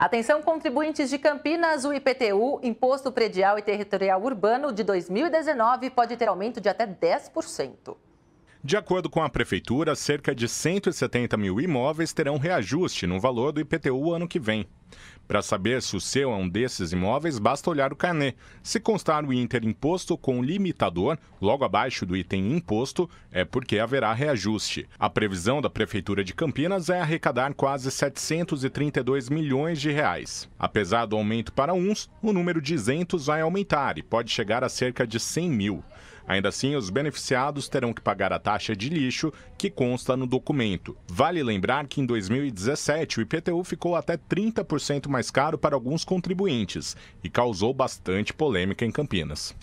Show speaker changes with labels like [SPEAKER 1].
[SPEAKER 1] Atenção, contribuintes de Campinas, o IPTU, Imposto Predial e Territorial Urbano de 2019, pode ter aumento de até 10%.
[SPEAKER 2] De acordo com a Prefeitura, cerca de 170 mil imóveis terão reajuste no valor do IPTU ano que vem. Para saber se o seu é um desses imóveis, basta olhar o carnê. Se constar o Inter imposto com limitador, logo abaixo do item imposto, é porque haverá reajuste. A previsão da Prefeitura de Campinas é arrecadar quase 732 milhões de reais. Apesar do aumento para uns, o número de isentos vai aumentar e pode chegar a cerca de 100 mil. Ainda assim, os beneficiados terão que pagar a taxa de lixo que consta no documento. Vale lembrar que em 2017 o IPTU ficou até 30% mais caro para alguns contribuintes e causou bastante polêmica em Campinas.